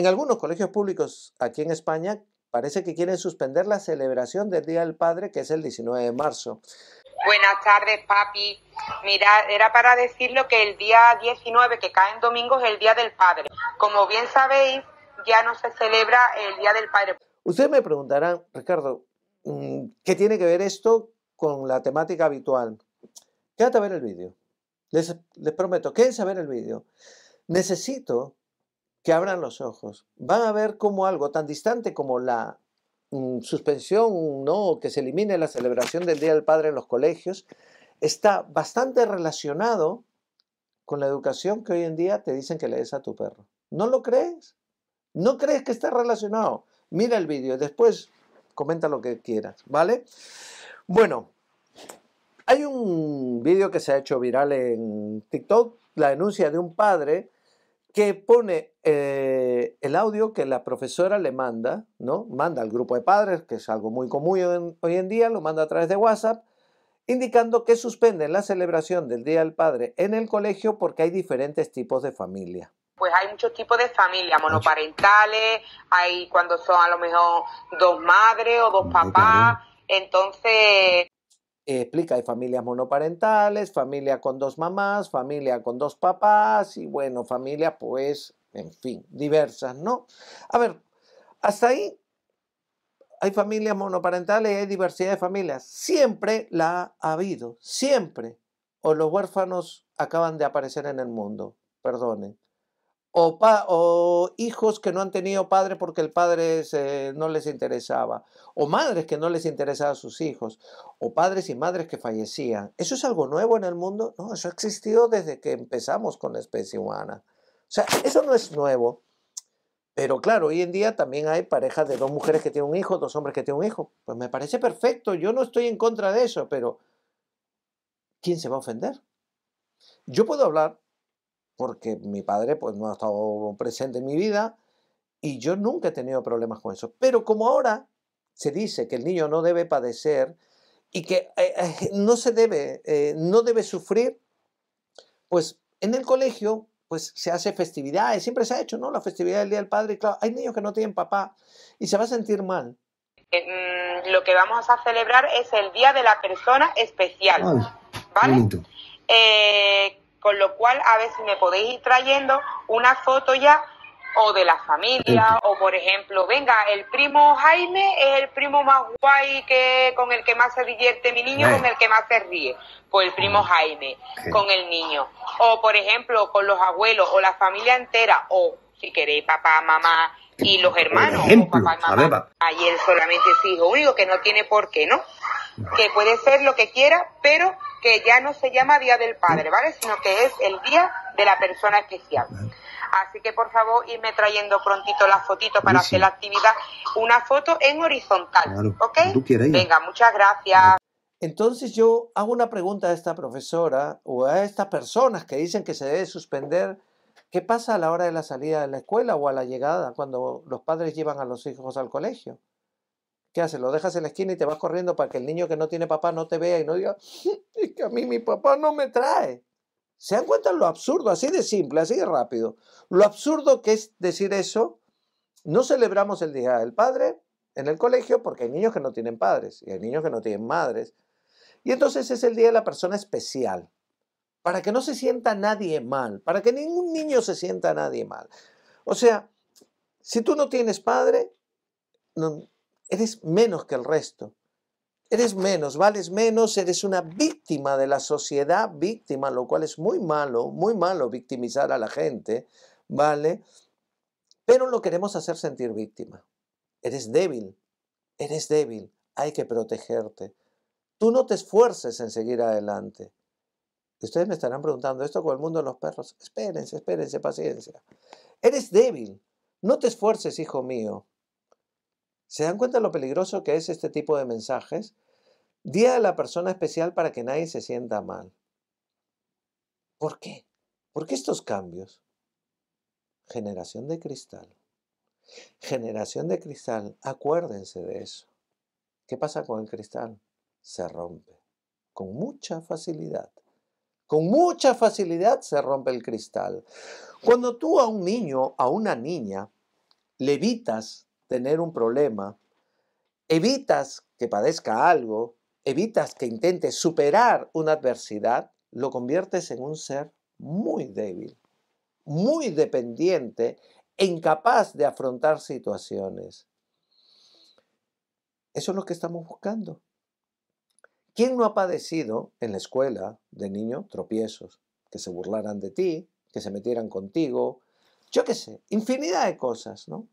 En algunos colegios públicos aquí en España parece que quieren suspender la celebración del Día del Padre, que es el 19 de marzo. Buenas tardes, papi. Mira, era para decirlo que el día 19, que cae en domingo, es el Día del Padre. Como bien sabéis, ya no se celebra el Día del Padre. Ustedes me preguntarán, Ricardo, mm, ¿qué tiene que ver esto con la temática habitual? Quédate a ver el vídeo. Les, prometo, quédense a ver el vídeo. Necesito que abran los ojos. Van a ver cómo algo tan distante como la mm, suspensión, no, que se elimine la celebración del Día del Padre en los colegios, está bastante relacionado con la educación que hoy en día te dicen que lees a tu perro. ¿No lo crees? ¿No crees que está relacionado? Mira el vídeo y después comenta lo que quieras, ¿vale? Bueno, hay un vídeo que se ha hecho viral en TikTok, la denuncia de un padre que pone eh, el audio que la profesora le manda, ¿no? Manda al grupo de padres, que es algo muy común hoy en día, lo manda a través de WhatsApp, indicando que suspenden la celebración del Día del Padre en el colegio porque hay diferentes tipos de familia pues hay muchos tipos de familia, monoparentales, hay cuando son a lo mejor dos madres o dos papás, entonces explica, hay familias monoparentales, familia con dos mamás, familia con dos papás y bueno, familias pues, en fin, diversas, ¿no? A ver, hasta ahí hay familias monoparentales y hay diversidad de familias. Siempre la ha habido, siempre. O los huérfanos acaban de aparecer en el mundo, perdonen o, hijos que no han tenido padre porque el padre eh, no les interesaba, o madres que no les interesaban sus hijos, o padres y madres que fallecían. ¿Eso es algo nuevo en el mundo? No, eso ha existido desde que empezamos con la especie humana. O sea, eso no es nuevo. Pero claro, hoy en día también hay parejas de dos mujeres que tienen un hijo, dos hombres que tienen un hijo. Pues me parece perfecto, yo no estoy en contra de eso, pero ¿quién se va a ofender? Yo puedo hablar porque mi padre pues, no ha estado presente en mi vida y yo nunca he tenido problemas con eso. Pero como ahora se dice que el niño no debe padecer y que eh, eh, no se debe, eh, no debe sufrir, pues en el colegio pues se hace festividades, siempre se ha hecho, ¿no? La festividad del Día del Padre, claro, hay niños que no tienen papá y se va a sentir mal. Mm, lo que vamos a celebrar es el Día de la Persona Especial, ¿vale? Con lo cual, a ver si me podéis ir trayendo una foto ya o de la familia, o por ejemplo, venga, el primo Jaime es el primo más guay que con el que más se divierte mi niño, con el que más se ríe, pues el primo mm. Jaime, con el niño, o por ejemplo, con los abuelos, o la familia entera, o si queréis, papá, mamá y los hermanos, o papá y mamá, ayer solamente es hijo único, que no tiene por qué, ¿no? Que puede ser lo que quiera, pero que ya no se llama Día del Padre, ¿vale? Sino que es el Día de la Persona Especial. Así que por favor, irme trayendo prontito la fotito para hacer la actividad. Una foto en horizontal, ¿ok? Venga, muchas gracias. Entonces yo hago una pregunta a esta profesora o a estas personas que dicen que se debe suspender. ¿Qué pasa a la hora de la salida de la escuela o a la llegada cuando los padres llevan a los hijos al colegio? ¿Qué haces? Lo dejas en la esquina y te vas corriendo para que el niño que no tiene papá no te vea y no diga, mm, es que a mí mi papá no me trae. ¿Se dan cuenta lo absurdo? Así de simple, así de rápido. Lo absurdo que es decir eso, no celebramos el Día del Padre en el colegio porque hay niños que no tienen padres y hay niños que no tienen madres. Y entonces es el Día de la Persona Especial, para que no se sienta nadie mal, para que ningún niño se sienta nadie mal. O sea, si tú no tienes padre, no, Eres menos que el resto. Eres menos, vales menos, eres una víctima de la sociedad, víctima, lo cual es muy malo, muy malo victimizar a la gente, ¿vale? Pero lo queremos hacer sentir víctima. Eres débil, eres débil, hay que protegerte. Tú no te esfuerces en seguir adelante. ustedes me estarán preguntando esto con el mundo de los perros. Espérense, espérense, paciencia. Eres débil. No te esfuerces, hijo mío. ¿Se dan cuenta lo peligroso que es este tipo de mensajes? Día de la persona especial para que nadie se sienta mal. ¿Por qué? ¿Por qué estos cambios? Generación de cristal. Generación de cristal, acuérdense de eso. ¿Qué pasa con el cristal? Se rompe. Con mucha facilidad. Con mucha facilidad se rompe el cristal. Cuando tú a un niño, a una niña, le tener un problema, evitas que padezca algo, evitas que intente superar una adversidad, lo conviertes en un ser muy débil, muy dependiente e incapaz de afrontar situaciones. Eso es lo que estamos buscando. ¿Quién no ha padecido en la escuela de niño tropiezos? Que se burlaran de ti, que se metieran contigo, yo qué sé, infinidad de cosas, ¿no?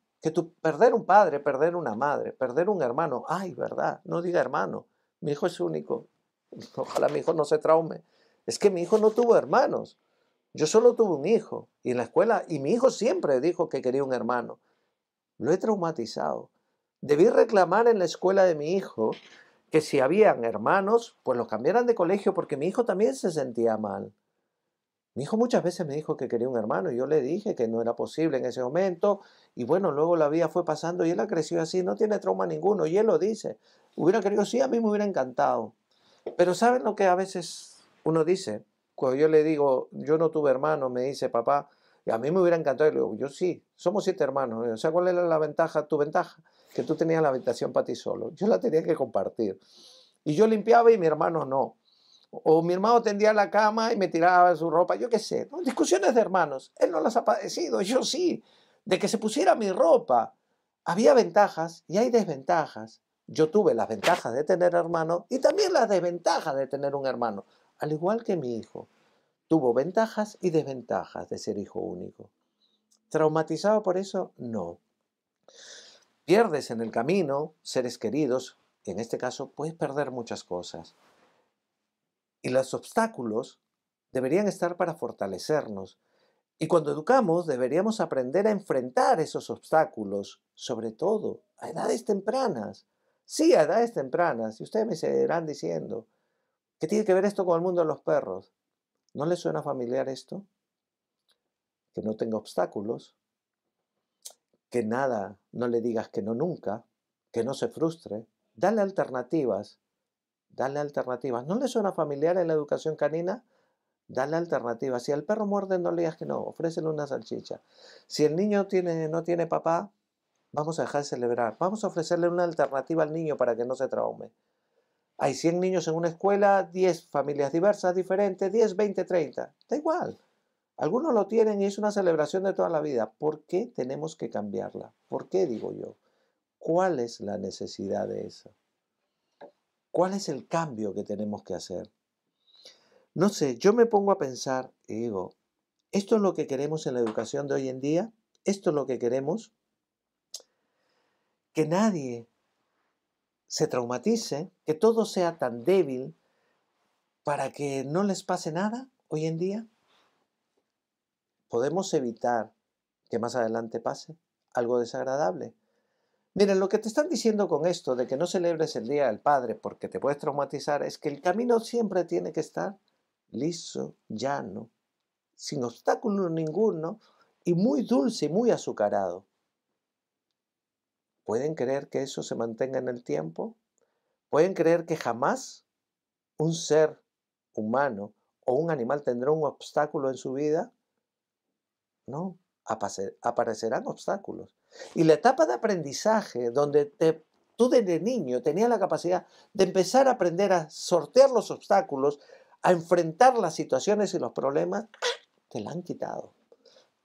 perder un padre, perder una madre, perder un hermano, ay, verdad, no diga hermano, mi hijo es único, ojalá mi hijo no se traume, es que mi hijo no tuvo hermanos, yo solo tuve un hijo y en la escuela, y mi hijo siempre dijo que quería un hermano, lo he traumatizado. Debí reclamar en la escuela de mi hijo que si habían hermanos, pues los cambiaran de colegio porque mi hijo también se sentía mal. Mi hijo muchas veces me dijo que quería un hermano y yo le dije que no era posible en ese momento y bueno, luego la vida fue pasando y él ha crecido así, no tiene trauma ninguno y él lo dice. Hubiera querido, sí, a mí me hubiera encantado. Pero ¿saben lo que a veces uno dice? Cuando yo le digo, yo no tuve hermano, me dice papá, y a mí me hubiera encantado, y le digo, yo sí, somos siete hermanos, eh, o sea, ¿cuál era la ventaja, tu ventaja? Que tú tenías la habitación para ti solo, yo la tenía que compartir. Y yo limpiaba y mi hermano no. O mi hermano tendía la cama y me tiraba su ropa, yo qué sé. Discusiones de hermanos. Él no las ha padecido, yo sí. De que se pusiera mi ropa. Había ventajas y hay desventajas. Yo tuve las ventajas de tener hermano y también las desventajas de tener un hermano. Al igual que mi hijo. Tuvo ventajas y desventajas de ser hijo único. ¿Traumatizado por eso? No. Pierdes en el camino seres queridos. En este caso, puedes perder muchas cosas y los obstáculos deberían estar para fortalecernos. Y cuando educamos deberíamos aprender a enfrentar esos obstáculos, sobre todo a edades tempranas. Sí, a edades tempranas. Y ustedes me seguirán diciendo, ¿qué tiene que ver esto con el mundo de los perros? ¿No les suena familiar esto? Que no tenga obstáculos, que nada, no le digas que no nunca, que no se frustre. Dale alternativas, Dale alternativas. ¿No le suena familiar en la educación canina? Dale alternativas. Si al perro muerde, no le digas que no, ofrécele una salchicha. Si el niño tiene, no tiene papá, vamos a dejar de celebrar. Vamos a ofrecerle una alternativa al niño para que no se traume. Hay 100 niños en una escuela, 10 familias diversas, diferentes, 10, 20, 30. Da igual. Algunos lo tienen y es una celebración de toda la vida. ¿Por qué tenemos que cambiarla? ¿Por qué digo yo? ¿Cuál es la necesidad de eso? ¿Cuál es el cambio que tenemos que hacer? No sé, yo me pongo a pensar y digo, ¿esto es lo que queremos en la educación de hoy en día? ¿Esto es lo que queremos? Que nadie se traumatice, que todo sea tan débil para que no les pase nada hoy en día. ¿Podemos evitar que más adelante pase algo desagradable? Miren, lo que te están diciendo con esto de que no celebres el Día del Padre porque te puedes traumatizar es que el camino siempre tiene que estar liso, llano, sin obstáculo ninguno y muy dulce y muy azucarado. ¿Pueden creer que eso se mantenga en el tiempo? ¿Pueden creer que jamás un ser humano o un animal tendrá un obstáculo en su vida? No, aparecerán obstáculos. Y la etapa de aprendizaje, donde tú desde niño tenías la capacidad de empezar a aprender a sortear los obstáculos, a enfrentar las situaciones y los problemas, te la han quitado,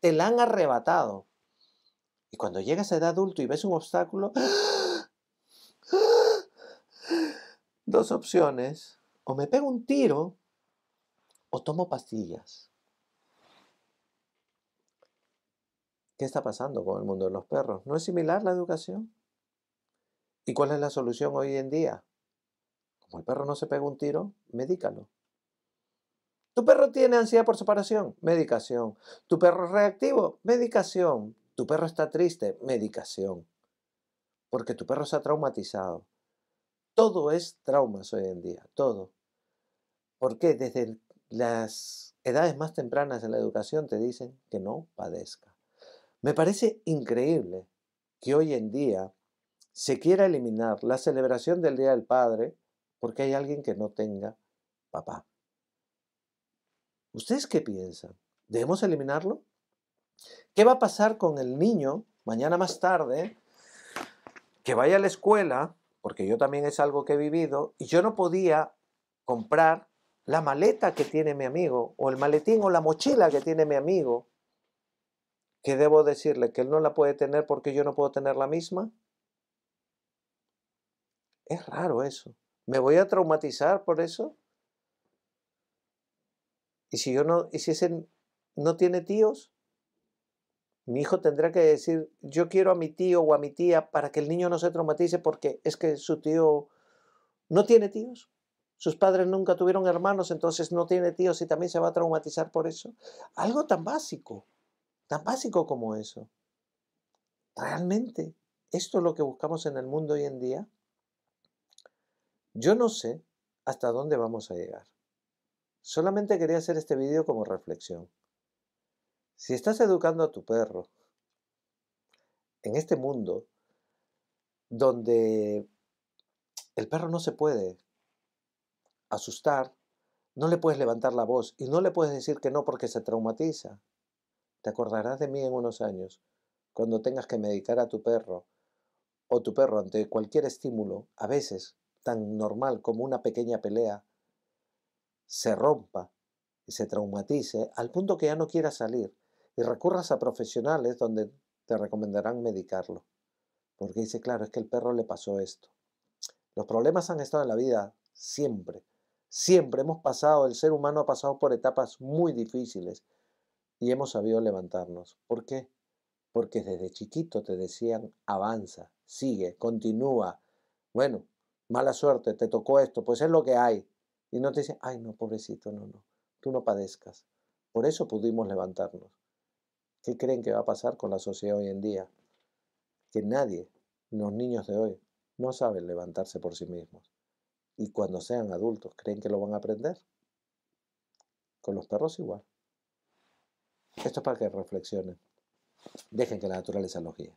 te la han arrebatado. Y cuando llegas a edad adulto y ves un obstáculo, dos opciones, o me pego un tiro o tomo pastillas. ¿Qué está pasando con el mundo de los perros? ¿No es similar la educación? ¿Y cuál es la solución hoy en día? Como el perro no se pega un tiro, medícalo. Tu perro tiene ansiedad por separación, medicación. Tu perro es reactivo, medicación. Tu perro está triste, medicación. Porque tu perro se ha traumatizado. Todo es traumas hoy en día, todo. Porque desde las edades más tempranas de la educación te dicen que no padezca. Me parece increíble que hoy en día se quiera eliminar la celebración del Día del Padre porque hay alguien que no tenga papá. ¿Ustedes qué piensan? ¿Debemos eliminarlo? ¿Qué va a pasar con el niño mañana más tarde que vaya a la escuela? Porque yo también es algo que he vivido y yo no podía comprar la maleta que tiene mi amigo o el maletín o la mochila que tiene mi amigo ¿Qué debo decirle que él no la puede tener porque yo no puedo tener la misma? Es raro eso. ¿Me voy a traumatizar por eso? ¿Y si yo no, y si ese no tiene tíos? Mi hijo tendrá que decir, yo quiero a mi tío o a mi tía para que el niño no se traumatice porque es que su tío no tiene tíos. Sus padres nunca tuvieron hermanos, entonces no tiene tíos y también se va a traumatizar por eso. Algo tan básico. Tan básico como eso. ¿Realmente esto es lo que buscamos en el mundo hoy en día? Yo no sé hasta dónde vamos a llegar. Solamente quería hacer este vídeo como reflexión. Si estás educando a tu perro en este mundo donde el perro no se puede asustar, no le puedes levantar la voz y no le puedes decir que no porque se traumatiza, te acordarás de mí en unos años, cuando tengas que medicar a tu perro o tu perro ante cualquier estímulo, a veces tan normal como una pequeña pelea, se rompa y se traumatice al punto que ya no quiera salir y recurras a profesionales donde te recomendarán medicarlo. Porque dice, claro, es que el perro le pasó esto. Los problemas han estado en la vida siempre. Siempre hemos pasado, el ser humano ha pasado por etapas muy difíciles y hemos sabido levantarnos. ¿Por qué? Porque desde chiquito te decían, avanza, sigue, continúa. Bueno, mala suerte, te tocó esto, pues es lo que hay. Y no te dicen, ay, no, pobrecito, no, no, tú no padezcas. Por eso pudimos levantarnos. ¿Qué creen que va a pasar con la sociedad hoy en día? Que nadie, los niños de hoy, no saben levantarse por sí mismos. Y cuando sean adultos, ¿creen que lo van a aprender? Con los perros igual. Esto es para que reflexionen. Dejen que la naturaleza los guíe.